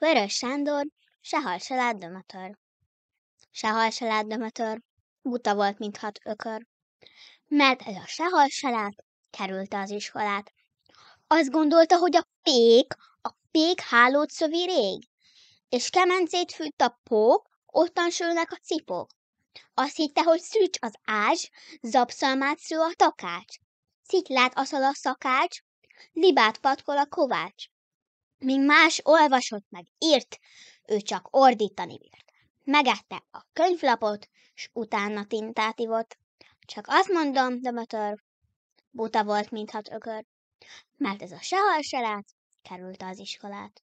Vörös Sándor sehal se lábdöm tör. Sehal se lát dömötör, buta volt, mint hat ökör. Mert ez a sehal se lát, kerülte az iskolát. Azt gondolta, hogy a pék, a pék hálót szövi rég, és kemencét fűt a pók, ottan sülnek a cipók. Azt hitte, hogy szűcs az ázs, zapszalmát sző a takács. Sziklát aszal a szakács, libát patkol a kovács míg más olvasott meg írt, ő csak ordítani bírt. Megette a könyvlapot, s utána tintát ivott. Csak azt mondom, Dömötör, buta volt, mintha ökör, mert ez a sehol se lát, került az iskolát.